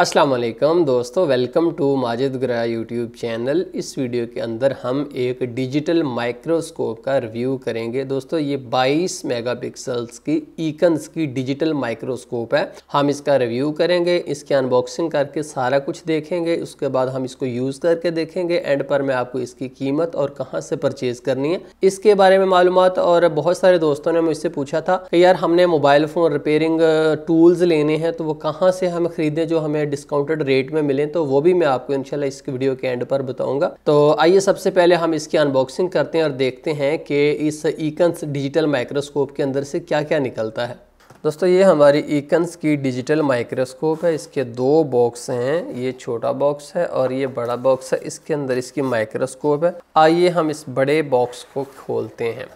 अस्सलाम वालेकुम दोस्तों वेलकम टू माजिद ग्रह यूट्यूब चैनल इस वीडियो के अंदर हम एक डिजिटल माइक्रोस्कोप का रिव्यू करेंगे दोस्तों ये 22 मेगापिक्सल्स की ईकन्स की डिजिटल माइक्रोस्कोप है हम इसका रिव्यू करेंगे इसकी अनबॉक्सिंग करके सारा कुछ देखेंगे उसके बाद हम इसको यूज़ करके देखेंगे एंड पर मैं आपको इसकी कीमत और कहाँ से परचेज़ करनी है इसके बारे में मालूम और बहुत सारे दोस्तों ने मुझसे पूछा था कि यार हमने मोबाइल फ़ोन रिपेयरिंग टूल्स लेने हैं तो वो कहाँ से हम खरीदें जो हमें डिस्काउंटेड रेट में मिलें तो वो भी मैं आपको इनशाला इस वीडियो के एंड पर बताऊंगा तो आइए सबसे पहले हम इसकी अनबॉक्सिंग करते हैं और देखते हैं कि इस ईकन्स डिजिटल माइक्रोस्कोप के अंदर से क्या क्या निकलता है दोस्तों ये हमारी ईकन्स की डिजिटल माइक्रोस्कोप है इसके दो बॉक्स हैं ये छोटा बॉक्स है और ये बड़ा बॉक्स है इसके अंदर इसकी माइक्रोस्कोप है आइए हम इस बड़े बॉक्स को खोलते हैं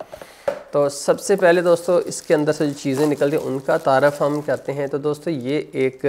तो सबसे पहले दोस्तों इसके अंदर से जो चीज़ें निकलती हैं उनका तारफ हम कहते हैं तो दोस्तों ये एक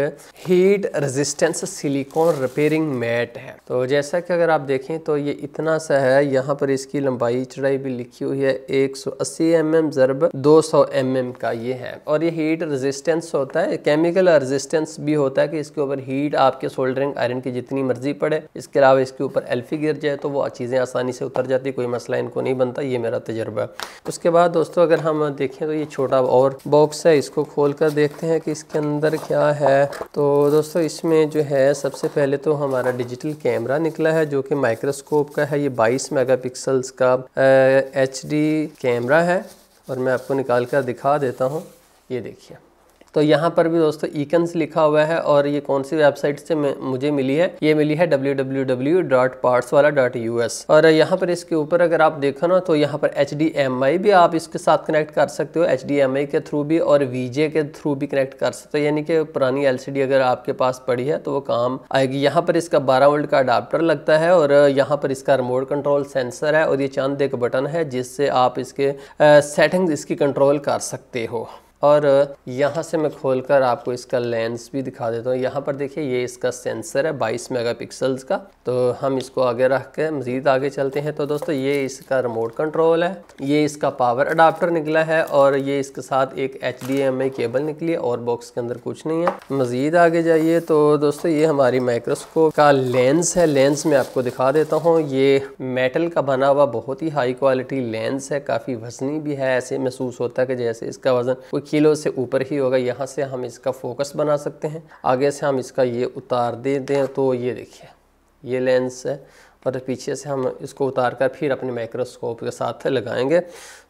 heat resistance silicone repairing mat है तो जैसा कि अगर आप देखें तो ये इतना सा है यहाँ पर इसकी लंबाई चढ़ाई भी लिखी हुई है 180 सौ अस्सी एम mm एम जरब दो सौ एम mm एम का ये है और ये हीट रेजिस्टेंस होता है केमिकल रेजिस्टेंस भी होता है कि इसके ऊपर हीट आपके सोल्डरिंग आयरन की जितनी मर्जी पड़े इसके अलावा इसके ऊपर एल्फी गिर जाए तो वो चीज़ें आसानी से उतर जाती कोई मसला इनको नहीं बनता ये मेरा तजर्बा उसके बाद दोस्तों अगर हम देखें तो ये छोटा और बॉक्स है इसको खोल कर देखते हैं कि इसके अंदर क्या है तो दोस्तों इसमें जो है सबसे पहले तो हमारा डिजिटल कैमरा निकला है जो कि माइक्रोस्कोप का है ये 22 मेगापिक्सल्स का एच कैमरा है और मैं आपको निकाल कर दिखा देता हूँ ये देखिए तो यहाँ पर भी दोस्तों ईकन्स लिखा हुआ है और ये कौन सी वेबसाइट से मुझे मिली है ये मिली है डब्ल्यू और यहाँ पर इसके ऊपर अगर आप देखो ना तो यहाँ पर एच भी आप इसके साथ कनेक्ट कर सकते हो एच के थ्रू भी और वीजे के थ्रू भी कनेक्ट कर सकते हो यानी कि पुरानी एल अगर आपके पास पड़ी है तो वो काम आएगी यहाँ पर इसका बारह वोल्ट का अडाप्टर लगता है और यहाँ पर इसका रिमोट कंट्रोल सेंसर है और ये चांद एक बटन है जिससे आप इसके सेटिंग्स इसकी कंट्रोल कर सकते हो और यहाँ से मैं खोलकर आपको इसका लेंस भी दिखा देता हूँ यहाँ पर देखिए ये इसका सेंसर है 22 मेगापिक्सल्स का तो हम इसको आगे रख के मज़ीद आगे चलते हैं तो दोस्तों ये इसका रिमोट कंट्रोल है ये इसका पावर अडाप्टर निकला है और ये इसके साथ एक एच केबल निकली है और बॉक्स के अंदर कुछ नहीं है मज़ीद आगे जाइए तो दोस्तों ये हमारी माइक्रोस्कोप का लेंस है लेंस मैं आपको दिखा देता हूँ ये मेटल का बना हुआ बहुत ही हाई क्वालिटी लेंस है काफ़ी वजनी भी है ऐसे महसूस होता है कि जैसे इसका वज़न कोई किलो से ऊपर ही होगा यहाँ से हम इसका फोकस बना सकते हैं आगे से हम इसका ये उतार दे दें तो ये देखिए ये लेंस है और पीछे से हम इसको उतार कर फिर अपने माइक्रोस्कोप के साथ लगाएंगे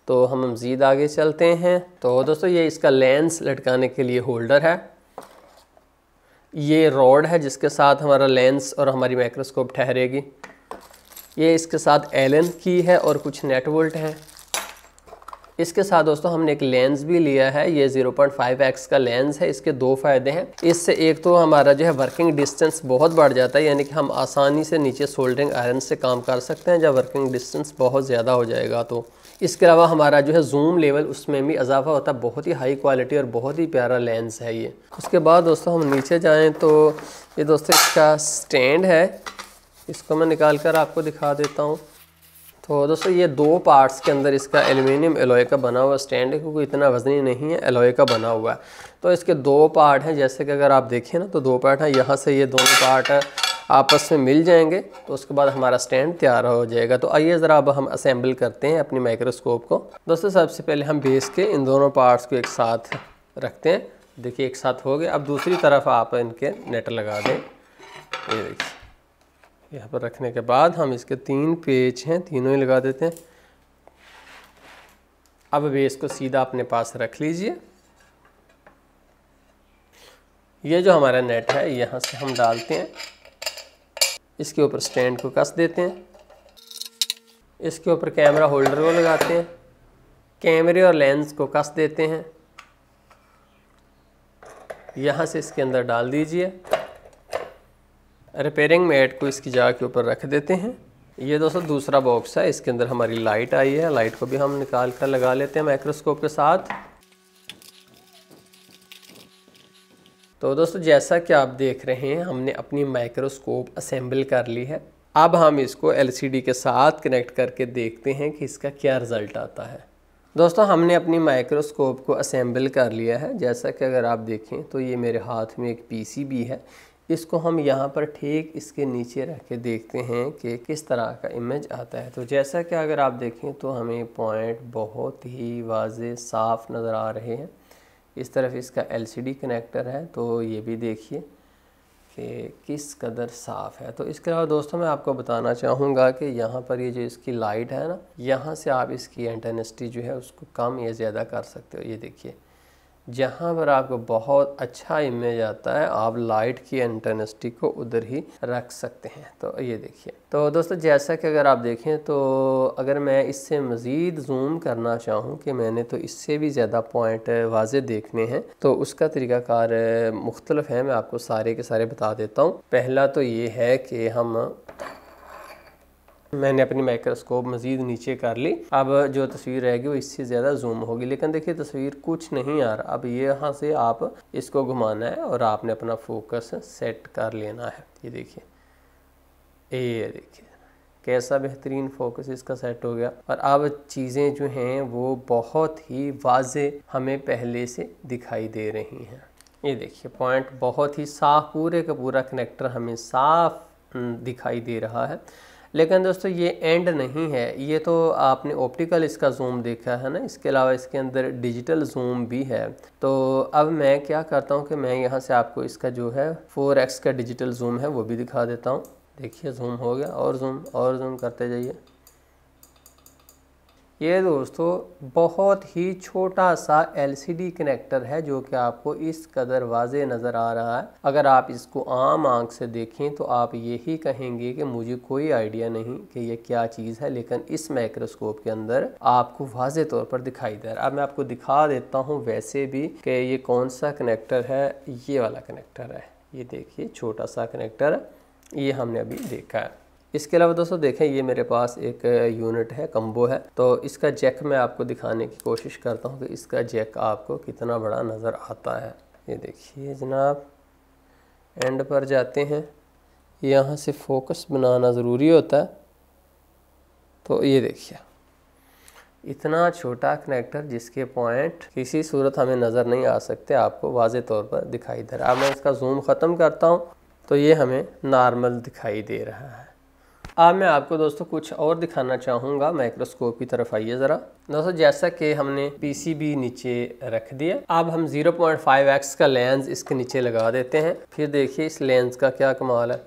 तो हम मज़ीद आगे चलते हैं तो दोस्तों ये इसका लेंस लटकाने के लिए होल्डर है ये रॉड है जिसके साथ हमारा लेंस और हमारी माइक्रोस्कोप ठहरेगी ये इसके साथ एलन की है और कुछ नेटवोल्ट हैं इसके साथ दोस्तों हमने एक लेंस भी लिया है ये 0.5x का लेंस है इसके दो फ़ायदे हैं इससे एक तो हमारा जो है वर्किंग डिस्टेंस बहुत बढ़ जाता है यानी कि हम आसानी से नीचे सोल्डरिंग आयरन से काम कर सकते हैं जब वर्किंग डिस्टेंस बहुत ज़्यादा हो जाएगा तो इसके अलावा हमारा जो है जूम लेवल उसमें भी इजाफा होता है बहुत ही हाई क्वालिटी और बहुत ही प्यारा लेंस है ये उसके बाद दोस्तों हम नीचे जाएँ तो ये दोस्तों इसका स्टैंड है इसको मैं निकाल कर आपको दिखा देता हूँ तो दोस्तों ये दो पार्ट्स के अंदर इसका एल्यूमिनियम एलोए का बना हुआ स्टैंड है क्योंकि इतना वजनी नहीं है एलोए का बना हुआ है तो इसके दो पार्ट हैं जैसे कि अगर आप देखें ना तो दो पार्ट हैं यहाँ से ये दोनों पार्ट आपस में मिल जाएंगे तो उसके बाद हमारा स्टैंड तैयार हो जाएगा तो आइए ज़रा अब हम असेंबल करते हैं अपनी माइक्रोस्कोप को दोस्तों सबसे पहले हम बेस के इन दोनों पार्ट्स को एक साथ रखते हैं देखिए एक साथ हो गए अब दूसरी तरफ आप इनके नेट लगा दें ये देखिए यहाँ पर रखने के बाद हम इसके तीन पेज हैं तीनों ही लगा देते हैं अब बेस को सीधा अपने पास रख लीजिए ये जो हमारा नेट है यहाँ से हम डालते हैं इसके ऊपर स्टैंड को कस देते हैं इसके ऊपर कैमरा होल्डर को लगाते हैं कैमरे और लेंस को कस देते हैं यहाँ से इसके अंदर डाल दीजिए रिपेयरिंग मेट को इसकी जगह के ऊपर रख देते हैं ये दोस्तों दूसरा बॉक्स है इसके अंदर हमारी लाइट आई है लाइट को भी हम निकाल कर लगा लेते हैं माइक्रोस्कोप के साथ तो दोस्तों जैसा कि आप देख रहे हैं हमने अपनी माइक्रोस्कोप असेंबल कर ली है अब हम इसको एलसीडी के साथ कनेक्ट करके देखते हैं कि इसका क्या रिज़ल्ट आता है दोस्तों हमने अपनी माइक्रोस्कोप को असेंबल कर लिया है जैसा कि अगर आप देखें तो ये मेरे हाथ में एक पीसीबी है इसको हम यहाँ पर ठीक इसके नीचे रख के देखते हैं कि किस तरह का इमेज आता है तो जैसा कि अगर आप देखें तो हमें पॉइंट बहुत ही वाज साफ नज़र आ रहे हैं इस तरफ इसका एलसीडी कनेक्टर है तो ये भी देखिए कि किस कदर साफ़ है तो इसके अलावा दोस्तों मैं आपको बताना चाहूँगा कि यहाँ पर ये जो इसकी लाइट है ना यहाँ से आप इसकी एंटेनिस्टी जो है उसको कम या ज़्यादा कर सकते हो ये देखिए जहाँ पर आपको बहुत अच्छा इमेज आता है आप लाइट की इंटेंसिटी को उधर ही रख सकते हैं तो ये देखिए तो दोस्तों जैसा कि अगर आप देखें तो अगर मैं इससे मज़ीद जूम करना चाहूँ कि मैंने तो इससे भी ज़्यादा पॉइंट वाजे देखने हैं तो उसका तरीक़ाकार मुख्तलफ है मैं आपको सारे के सारे बता देता हूँ पहला तो ये है कि हम मैंने अपनी माइक्रोस्कोप मज़ीद नीचे कर ली अब जो तस्वीर रहेगी वो इससे ज़्यादा जूम होगी लेकिन देखिए तस्वीर कुछ नहीं आ रहा अब ये यहाँ से आप इसको घुमाना है और आपने अपना फोकस सेट कर लेना है ये देखिए ये देखिए कैसा बेहतरीन फोकस इसका सेट हो गया और अब चीज़ें जो हैं वो बहुत ही वाज हमें पहले से दिखाई दे रही हैं ये देखिए पॉइंट बहुत ही साफ पूरे का पूरा कनेक्टर हमें साफ दिखाई दे रहा है लेकिन दोस्तों ये एंड नहीं है ये तो आपने ऑप्टिकल इसका जूम देखा है ना इसके अलावा इसके अंदर डिजिटल जूम भी है तो अब मैं क्या करता हूँ कि मैं यहाँ से आपको इसका जो है फोर एक्स का डिजिटल जूम है वो भी दिखा देता हूँ देखिए जूम हो गया और जूम और जूम करते जाइए ये दोस्तों बहुत ही छोटा सा एलसीडी कनेक्टर है जो कि आपको इस कदर वाज नज़र आ रहा है अगर आप इसको आम आंख से देखें तो आप यही कहेंगे कि मुझे कोई आइडिया नहीं कि ये क्या चीज़ है लेकिन इस माइक्रोस्कोप के अंदर आपको वाज तौर पर दिखाई दे रहा है अब मैं आपको दिखा देता हूँ वैसे भी कि ये कौन सा कनेक्टर है ये वाला कनेक्टर है ये देखिए छोटा सा कनेक्टर ये हमने अभी देखा है इसके अलावा दोस्तों देखें ये मेरे पास एक यूनिट है कम्बो है तो इसका जैक मैं आपको दिखाने की कोशिश करता हूँ कि इसका जैक आपको कितना बड़ा नज़र आता है ये देखिए जनाब एंड पर जाते हैं यहाँ से फोकस बनाना ज़रूरी होता है तो ये देखिए इतना छोटा कनेक्टर जिसके पॉइंट किसी सूरत हमें नज़र नहीं आ सकते आपको वाज तौर पर दिखाई दे रहा है अब मैं इसका जूम ख़त्म करता हूँ तो ये हमें नॉर्मल दिखाई दे रहा है अब मैं आपको दोस्तों कुछ और दिखाना चाहूँगा माइक्रोस्कोप की तरफ आइए ज़रा दोस्तों जैसा कि हमने पीसीबी नीचे रख दिया अब हम 0.5x का लेंस इसके नीचे लगा देते हैं फिर देखिए इस लेंस का क्या कमाल है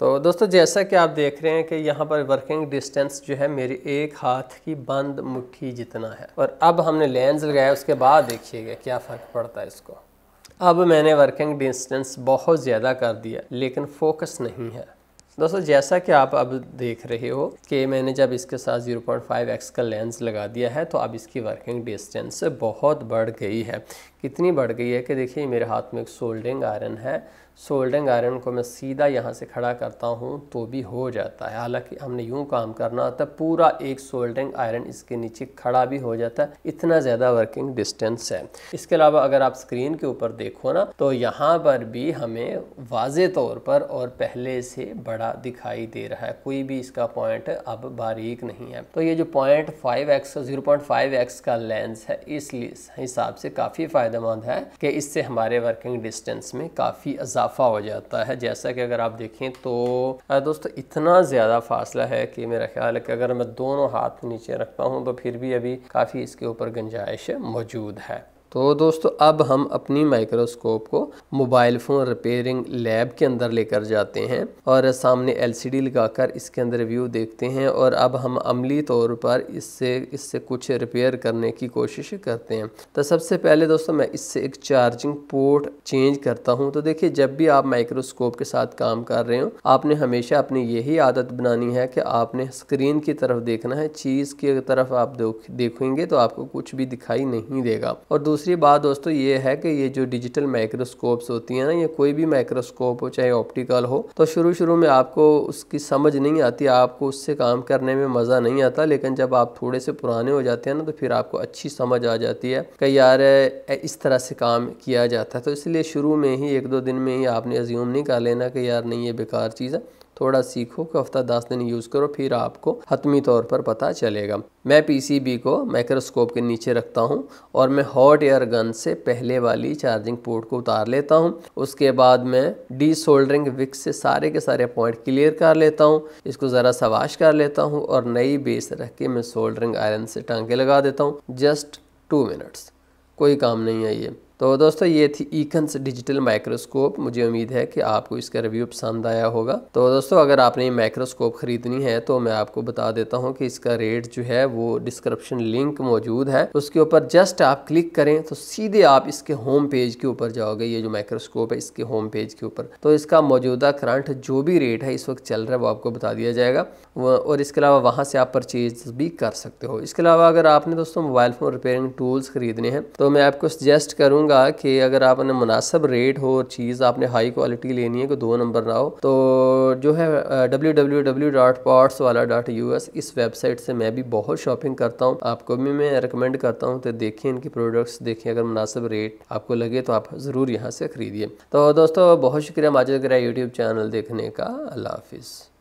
तो दोस्तों जैसा कि आप देख रहे हैं कि यहाँ पर वर्किंग डिस्टेंस जो है मेरे एक हाथ की बंद मुट्ठी जितना है और अब हमने लेंस लगाया उसके बाद देखिएगा क्या फ़र्क पड़ता है इसको अब मैंने वर्किंग डिस्टेंस बहुत ज़्यादा कर दिया लेकिन फोकस नहीं है दोस्तों जैसा कि आप अब देख रहे हो कि मैंने जब इसके साथ 0.5x का लेंस लगा दिया है तो अब इसकी वर्किंग डिस्टेंस बहुत बढ़ गई है कितनी बढ़ गई है कि देखिए मेरे हाथ में एक सोल्डिंग आयरन है सोल्डिंग आयरन को मैं सीधा यहाँ से खड़ा करता हूँ तो भी हो जाता है हालांकि हमने यूँ काम करना होता है पूरा एक सोल्डिंग आयरन इसके नीचे खड़ा भी हो जाता है इतना ज़्यादा वर्किंग डिस्टेंस है इसके अलावा अगर आप स्क्रीन के ऊपर देखो ना तो यहाँ पर भी हमें वाज तौर पर और पहले से बड़ा दिखाई दे रहा है कोई भी इसका पॉइंट अब बारीक नहीं है तो ये जो point five X zero point five X का लेंस है इसलिए हिसाब से काफ़ी फ़ायदेमंद है कि इससे हमारे वर्किंग डिस्टेंस में काफ़ी अजाब इजाफा हो जाता है जैसा कि अगर आप देखें तो दोस्तों इतना ज़्यादा फासला है कि मेरा ख्याल है कि अगर मैं दोनों हाथ नीचे रखता हूँ तो फिर भी अभी काफ़ी इसके ऊपर गुंजाइश मौजूद है तो दोस्तों अब हम अपनी माइक्रोस्कोप को मोबाइल फ़ोन रिपेयरिंग लैब के अंदर लेकर जाते हैं और सामने एलसीडी लगाकर इसके अंदर व्यू देखते हैं और अब हम अमली तौर पर इससे इससे कुछ रिपेयर करने की कोशिश करते हैं तो सबसे पहले दोस्तों मैं इससे एक चार्जिंग पोर्ट चेंज करता हूँ तो देखिए जब भी आप माइक्रोस्कोप के साथ काम कर रहे हो आपने हमेशा अपनी यही आदत बनानी है कि आपने स्क्रीन की तरफ देखना है चीज़ की तरफ आप देखेंगे तो आपको कुछ भी दिखाई नहीं देगा और दूसरी बात दोस्तों ये है कि ये जो डिजिटल माइक्रोस्कोप्स होती हैं ना ये कोई भी माइक्रोस्कोप हो चाहे ऑप्टिकल हो तो शुरू शुरू में आपको उसकी समझ नहीं आती आपको उससे काम करने में मज़ा नहीं आता लेकिन जब आप थोड़े से पुराने हो जाते हैं ना तो फिर आपको अच्छी समझ आ जाती है कि यार इस तरह से काम किया जाता है तो इसलिए शुरू में ही एक दो दिन में ही आपने अज्यूम नहीं कर लेना कि यार नहीं ये बेकार चीज़ है थोड़ा सीखो कि हफ्ता दस दिन यूज़ करो फिर आपको हतमी तौर पर पता चलेगा मैं पीसीबी को माइक्रोस्कोप के नीचे रखता हूँ और मैं हॉट एयर गन से पहले वाली चार्जिंग पोर्ट को उतार लेता हूँ उसके बाद मैं डी सोल्डरिंग विक से सारे के सारे पॉइंट क्लियर कर लेता हूँ इसको ज़रा सवाश कर लेता हूँ और नई बेस रख के मैं सोल्डरिंग आयरन से टांके लगा देता हूँ जस्ट टू मिनट्स कोई काम नहीं है ये तो दोस्तों ये थी ईकन्स डिजिटल माइक्रोस्कोप मुझे उम्मीद है कि आपको इसका रिव्यू पसंद आया होगा तो दोस्तों अगर आपने ये माइक्रोस्कोप ख़रीदनी है तो मैं आपको बता देता हूँ कि इसका रेट जो है वो डिस्क्रिप्शन लिंक मौजूद है उसके ऊपर जस्ट आप क्लिक करें तो सीधे आप इसके होम पेज के ऊपर जाओगे ये जो माइक्रोस्कोप है इसके होम पेज के ऊपर तो इसका मौजूदा करंट जो भी रेट है इस वक्त चल रहा है वो आपको बता दिया जाएगा और इसके अलावा वहाँ से आप परचेज भी कर सकते हो इसके अलावा अगर आपने दोस्तों मोबाइल फ़ोन रिपेयरिंग टूल्स ख़रीदने हैं तो मैं आपको सजेस्ट करूँगा कहूँगा कि अगर आपने मुनासब रेट हो चीज़ आपने हाई क्वालिटी लेनी है कोई दो नंबर ना हो तो जो है W W W dot pots वाला डॉट यू एस इस वेबसाइट से मैं भी बहुत शॉपिंग करता हूँ आपको भी मैं रिकमेंड करता हूँ तो देखें इनके प्रोडक्ट्स देखें अगर मुनासिब रेट आपको लगे तो आप ज़रूर यहाँ से ख़रीदिए तो दोस्तों बहुत शुक्रिया माजिद करा यूट्यूब चैनल देखने का अल्लाह हाफिज़